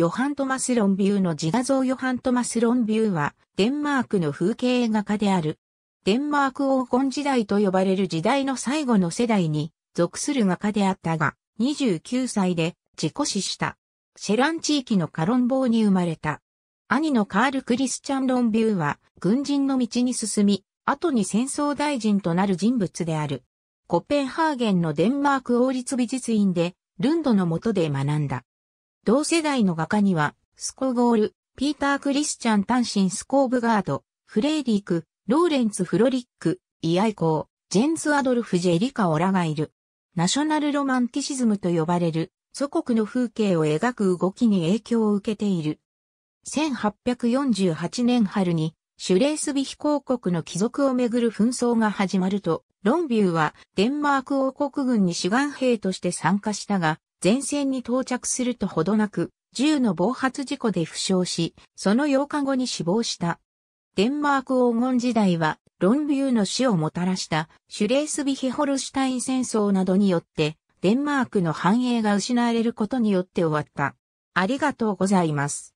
ヨハン・トマス・ロンビューの自画像ヨハン・トマス・ロンビューは、デンマークの風景画家である。デンマーク黄金時代と呼ばれる時代の最後の世代に属する画家であったが、29歳で事故死した。シェラン地域のカロンボーに生まれた。兄のカール・クリスチャン・ロンビューは、軍人の道に進み、後に戦争大臣となる人物である。コペンハーゲンのデンマーク王立美術院で、ルンドの下で学んだ。同世代の画家には、スコゴール、ピーター・クリスチャン・タンシン・スコーブガード、フレーディーク、ローレンツ・フロリック、イアイコー、ジェンズ・アドルフ・ジェリカ・オラがいる。ナショナル・ロマンティシズムと呼ばれる、祖国の風景を描く動きに影響を受けている。1848年春に、シュレースビヒ公国の貴族をめぐる紛争が始まると、ロンビューはデンマーク王国軍に志願兵として参加したが、前線に到着するとほどなく、銃の暴発事故で負傷し、その8日後に死亡した。デンマーク黄金時代は、ロンビューの死をもたらしたシュレースビヒホルシュタイン戦争などによって、デンマークの繁栄が失われることによって終わった。ありがとうございます。